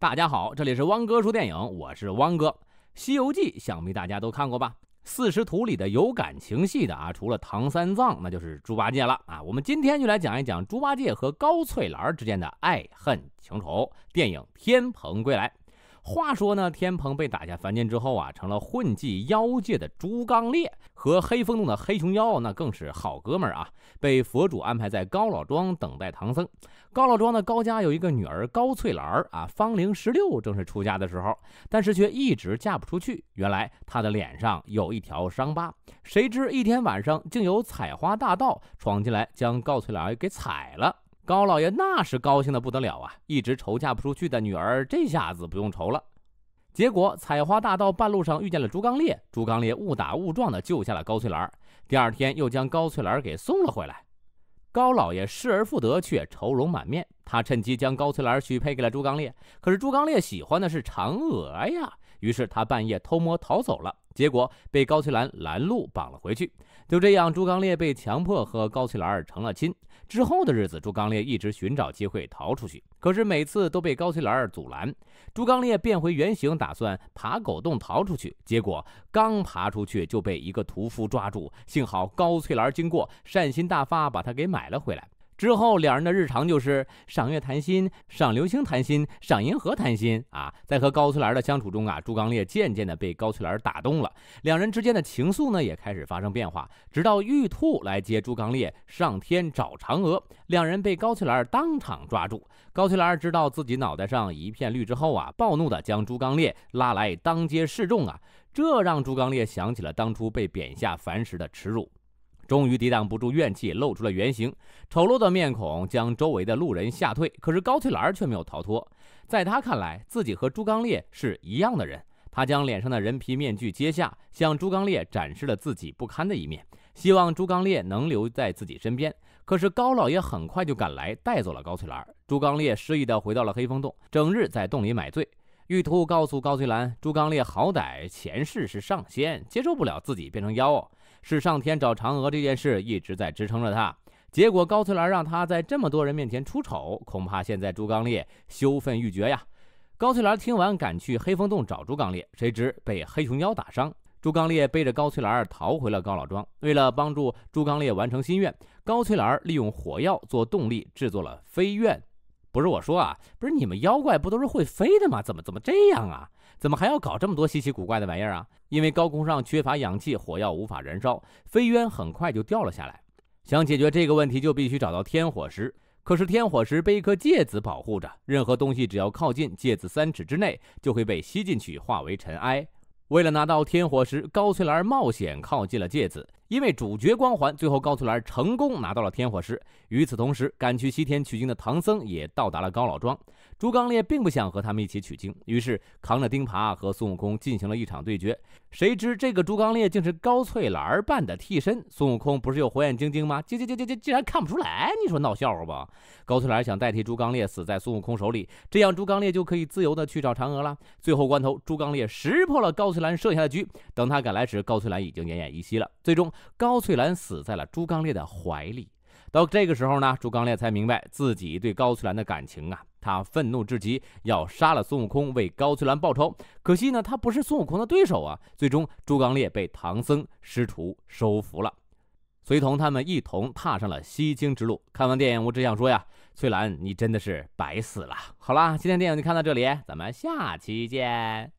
大家好，这里是汪哥说电影，我是汪哥。《西游记》想必大家都看过吧？四师徒里的有感情戏的啊，除了唐三藏，那就是猪八戒了啊。我们今天就来讲一讲猪八戒和高翠兰之间的爱恨情仇。电影《天蓬归来》。话说呢，天蓬被打下凡间之后啊，成了混迹妖界的猪刚鬣。和黑风洞的黑熊妖那更是好哥们儿啊，被佛主安排在高老庄等待唐僧。高老庄的高家有一个女儿高翠兰啊，芳龄十六，正是出嫁的时候，但是却一直嫁不出去。原来她的脸上有一条伤疤，谁知一天晚上竟有采花大盗闯进来，将高翠兰给采了。高老爷那是高兴的不得了啊，一直愁嫁不出去的女儿这下子不用愁了。结果采花大盗半路上遇见了朱刚烈，朱刚烈误打误撞的救下了高翠兰，第二天又将高翠兰给送了回来。高老爷失而复得却愁容满面，他趁机将高翠兰许配给了朱刚烈，可是朱刚烈喜欢的是嫦娥呀。于是他半夜偷摸逃走了，结果被高翠兰拦路绑了回去。就这样，朱刚烈被强迫和高翠兰成了亲。之后的日子，朱刚烈一直寻找机会逃出去，可是每次都被高翠兰阻拦。朱刚烈变回原形，打算爬狗洞逃出去，结果刚爬出去就被一个屠夫抓住。幸好高翠兰经过，善心大发，把他给买了回来。之后，两人的日常就是赏月谈心、赏流星谈心、赏银河谈心啊。在和高翠兰的相处中啊，朱刚烈渐渐的被高翠兰打动了，两人之间的情愫呢也开始发生变化。直到玉兔来接朱刚烈上天找嫦娥，两人被高翠兰当场抓住。高翠兰知道自己脑袋上一片绿之后啊，暴怒的将朱刚烈拉来当街示众啊，这让朱刚烈想起了当初被贬下凡时的耻辱。终于抵挡不住怨气，露出了原形，丑陋的面孔将周围的路人吓退。可是高翠兰却没有逃脱。在他看来，自己和朱刚烈是一样的人。他将脸上的人皮面具揭下，向朱刚烈展示了自己不堪的一面，希望朱刚烈能留在自己身边。可是高老爷很快就赶来，带走了高翠兰。朱刚烈失意地回到了黑风洞，整日在洞里买醉。玉兔告诉高翠兰，朱刚烈好歹前世是上仙，接受不了自己变成妖。是上天找嫦娥这件事一直在支撑着他，结果高翠兰让他在这么多人面前出丑，恐怕现在朱刚烈羞愤欲绝呀。高翠兰听完赶去黑风洞找朱刚烈，谁知被黑熊妖打伤。朱刚烈背着高翠兰逃回了高老庄，为了帮助朱刚烈完成心愿，高翠兰利用火药做动力制作了飞院。不是我说啊，不是你们妖怪不都是会飞的吗？怎么怎么这样啊？怎么还要搞这么多稀奇古怪的玩意儿啊？因为高空上缺乏氧气，火药无法燃烧，飞渊很快就掉了下来。想解决这个问题，就必须找到天火石。可是天火石被一颗戒子保护着，任何东西只要靠近戒子三尺之内，就会被吸进去，化为尘埃。为了拿到天火石，高翠兰冒险靠近了戒子。因为主角光环，最后高翠兰成功拿到了天火石。与此同时，赶去西天取经的唐僧也到达了高老庄。朱刚烈并不想和他们一起取经，于是扛着钉耙和孙悟空进行了一场对决。谁知这个朱刚烈竟是高翠兰扮的替身。孙悟空不是有火眼金睛吗？竟竟竟竟竟竟然看不出来！你说闹笑话吧？高翠兰想代替朱刚烈死在孙悟空手里，这样朱刚烈就可以自由的去找嫦娥了。最后关头，朱刚烈识破了高翠兰设下的局。等他赶来时，高翠兰已经奄奄一息了。最终，高翠兰死在了朱刚烈的怀里。到这个时候呢，朱刚烈才明白自己对高翠兰的感情啊。他愤怒至极，要杀了孙悟空为高翠兰报仇。可惜呢，他不是孙悟空的对手啊。最终，朱刚烈被唐僧师徒收服了，随同他们一同踏上了西京之路。看完电影，我只想说呀，翠兰，你真的是白死了。好啦，今天电影就看到这里，咱们下期见。